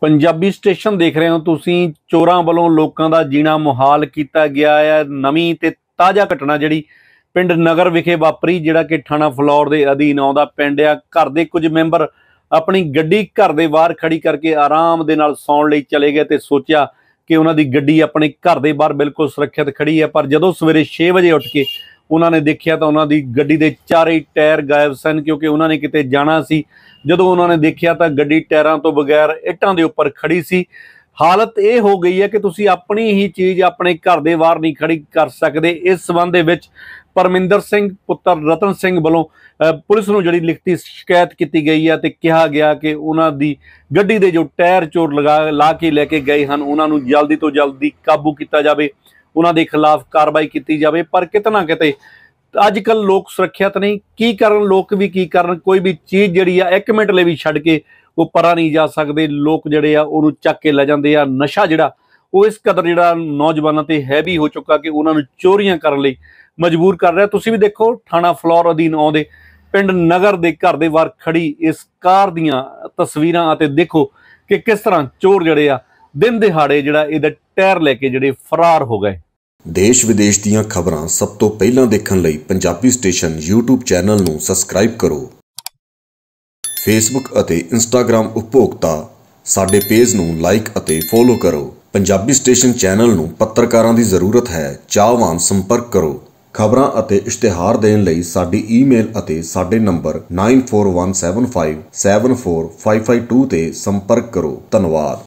Punjabi station ਦੇਖ ਰਹੇ ਹੋ ਤੁਸੀਂ ਚੋਰਾਂ ਵੱਲੋਂ ਲੋਕਾਂ ਦਾ ਜੀਣਾ ਮੁਹਾਲ ਕੀਤਾ ਗਿਆ ਹੈ ਨਵੀਂ ਤੇ ਤਾਜ਼ਾ ਘਟਨਾ ਜਿਹੜੀ ਪਿੰਡ ਨਗਰ ਵਿਖੇ ਵਾਪਰੀ ਜਿਹੜਾ ਕਿ ਥਾਣਾ ਫਲੌਰ ਦੇ ਅਧੀਨ ਆਉਂਦਾ ਪਿੰਡ ਆ ਘਰ ਦੇ ਕੁਝ ਮੈਂਬਰ ਆਪਣੀ ਗੱਡੀ ਘਰ ਦੇ ਬਾਹਰ ਖੜੀ ਕਰਕੇ ਆਰਾਮ ਦੇ ਨਾਲ ਸੌਣ ਲਈ ਚਲੇ ਗਏ ਤੇ ਸੋਚਿਆ ਕਿ ਉਹਨਾਂ ਦੀ ਗੱਡੀ ਆਪਣੇ ਘਰ ਦੇ ਬਾਹਰ ਬਿਲਕੁਲ ਸੁਰੱਖਿਅਤ ਖੜੀ ਹੈ ਪਰ ਜਦੋਂ ਸਵੇਰੇ 6 ਵਜੇ ਉੱਠ ਕੇ ਉਹਨਾਂ ਨੇ ਦੇਖਿਆ ਤਾਂ ਉਹਨਾਂ ਦੀ ਗੱਡੀ ਦੇ ਚਾਰੇ ਟਾਇਰ ਗਾਇਬ ਸਨ ਕਿਉਂਕਿ ਉਹਨਾਂ ਨੇ ਕਿਤੇ ਜਾਣਾ ਸੀ ਜਦੋਂ ਉਹਨਾਂ ਨੇ ਦੇਖਿਆ ਤਾਂ ਗੱਡੀ ਟਾਇਰਾਂ ਤੋਂ ਬਗੈਰ ਇੱਟਾਂ ਦੇ ਉੱਪਰ ਖੜੀ ਸੀ ਹਾਲਤ ਇਹ ਹੋ ਗਈ ਹੈ ਕਿ ਤੁਸੀਂ ਆਪਣੀ ਹੀ ਚੀਜ਼ ਆਪਣੇ ਘਰ ਦੇ ਬਾਹਰ ਨਹੀਂ ਖੜੀ ਕਰ ਸਕਦੇ ਇਸ ਸਬੰਧ ਦੇ ਵਿੱਚ ਪਰਮਿੰਦਰ ਸਿੰਘ ਪੁੱਤਰ ਰਤਨ ਸਿੰਘ ਵੱਲੋਂ ਪੁਲਿਸ ਨੂੰ ਜਿਹੜੀ ਲਿਖਤੀ ਸ਼ਿਕਾਇਤ ਕੀਤੀ ਗਈ ਹੈ ਤੇ ਕਿਹਾ ਗਿਆ ਕਿ ਉਹਨਾਂ ਦੀ ਗੱਡੀ ਦੇ ਜੋ ਟਾਇਰ ਚੋਰ ਲਗਾ ਲਾ ਕੇ ਲੈ ਕੇ ਗਏ ਹਨ ਉਹਨਾਂ ਨੂੰ ਜਲਦੀ ਤੋਂ ਜਲਦੀ ਕਾਬੂ ਕੀਤਾ ਜਾਵੇ ਉਹਨਾਂ ਦੇ ਖਿਲਾਫ ਕਾਰਵਾਈ ਕੀਤੀ ਜਾਵੇ ਪਰ ਕਿਤਨਾ ਕਿਤੇ ਅੱਜ ਕੱਲ ਲੋਕ ਸੁਰੱਖਿਅਤ ਨਹੀਂ ਕੀ ਕਰਨ ਲੋਕ ਵੀ ਕੀ ਕਰਨ ਕੋਈ ਵੀ ਚੀਜ਼ ਜਿਹੜੀ ਆ 1 ਮਿੰਟ ਲਈ ਵੀ ਛੱਡ ਕੇ ਉਹ ਪਰਾਂ ਨਹੀਂ ਜਾ ਸਕਦੇ ਲੋਕ ਜਿਹੜੇ ਆ ਉਹਨੂੰ ਚੱਕ ਕੇ ਲੈ ਜਾਂਦੇ ਆ ਨਸ਼ਾ ਜਿਹੜਾ ਉਹ ਇਸ ਕਦਰ ਜਿਹੜਾ ਨੌਜਵਾਨਾਂ ਤੇ ਹੈਵੀ ਹੋ ਚੁੱਕਾ ਕਿ ਉਹਨਾਂ ਨੂੰ ਚੋਰੀਆਂ ਕਰਨ ਲਈ ਮਜਬੂਰ ਕਰ ਰਿਹਾ ਤੁਸੀਂ ਵੀ ਦੇਖੋ ਥਾਣਾ ਫਲੋਰ ਅਧੀਨ ਆਉਂਦੇ ਪਿੰਡ ਨਗਰ ਦੇ ਘਰ ਦੇ ਬਾਹਰ ਖੜੀ ਇਸ ਕਾਰ ਦੀਆਂ ਤਸਵੀਰਾਂ ਅਤੇ ਦੇਖੋ ਕਿ ਕਿਸ ਤਰ੍ਹਾਂ ਚੋਰ ਜਿਹੜੇ ਆ ਦਿਨ ਦਿਹਾੜੇ ਜਿਹੜਾ ਇਹਦਾ ਟਾਇਰ ਲੈ ਕੇ ਜਿਹੜੇ ਫਰਾਰ ਹੋ ਗਏ ਦੇਸ਼ ਵਿਦੇਸ਼ ਦੀਆਂ ਖਬਰਾਂ ਸਭ ਤੋਂ ਪਹਿਲਾਂ ਦੇਖਣ ਲਈ ਪੰਜਾਬੀ ਸਟੇਸ਼ਨ YouTube ਚੈਨਲ ਨੂੰ ਸਬਸਕ੍ਰਾਈਬ ਕਰੋ। Facebook ਅਤੇ Instagram ਉਪਭੋਗਤਾ ਸਾਡੇ ਪੇਜ ਨੂੰ ਲਾਈਕ ਅਤੇ ਫੋਲੋ ਕਰੋ। ਪੰਜਾਬੀ ਸਟੇਸ਼ਨ ਚੈਨਲ ਨੂੰ ਪੱਤਰਕਾਰਾਂ ਦੀ ਜ਼ਰੂਰਤ ਹੈ। ਚਾਹਵਾਨ ਸੰਪਰਕ ਕਰੋ। ਖਬਰਾਂ ਅਤੇ ਇਸ਼ਤਿਹਾਰ ਦੇਣ ਲਈ ਸਾਡੀ ਈਮੇਲ ਅਤੇ ਸਾਡੇ ਨੰਬਰ 9417574552 ਤੇ ਸੰਪਰਕ ਕਰੋ। ਧੰਨਵਾਦ।